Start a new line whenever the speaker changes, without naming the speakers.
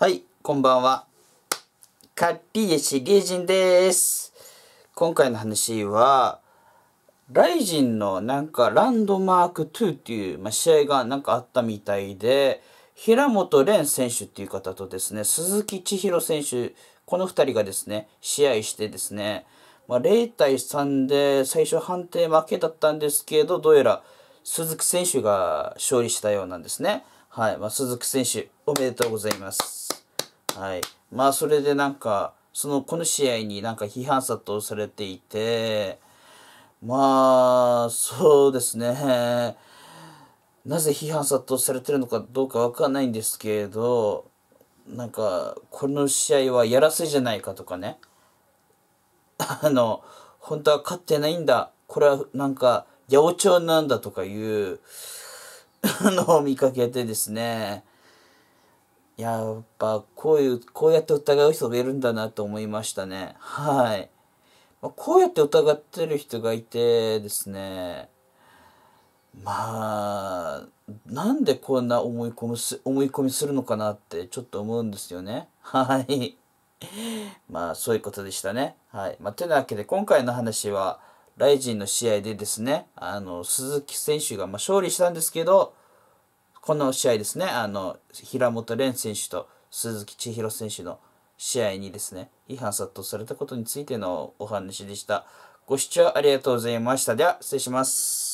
はい、こんばんは。カッリエシリ人です。今回の話は、ライジンのなんかランドマーク2っていう、まあ、試合がなんかあったみたいで、平本蓮選手っていう方とですね、鈴木千尋選手、この2人がですね、試合してですね、まあ、0対3で最初判定負けだったんですけど、どうやら鈴木選手が勝利したようなんですね。はい。まあ、鈴木選手、おめでとうございます。はい。まあ、それでなんか、その、この試合になんか批判殺到されていて、まあ、そうですね。なぜ批判殺到されてるのかどうかわかんないんですけれど、なんか、この試合はやらせじゃないかとかね。あの、本当は勝ってないんだ。これはなんか八百長なんだとかいうのを見かけてですね、やっぱこういう、こうやって疑う人がいるんだなと思いましたね。はい。こうやって疑ってる人がいてですね、まあ、なんでこんな思い込む、思い込みするのかなってちょっと思うんですよね。はい。まあ、そういうことでしたね。はい。まあ、というわけで今回の話は、ライジンの試合でですね、あの、鈴木選手がま勝利したんですけど、この試合ですね、あの、平本蓮選手と鈴木千尋選手の試合にですね、違反殺到されたことについてのお話でした。ご視聴ありがとうございました。では、失礼します。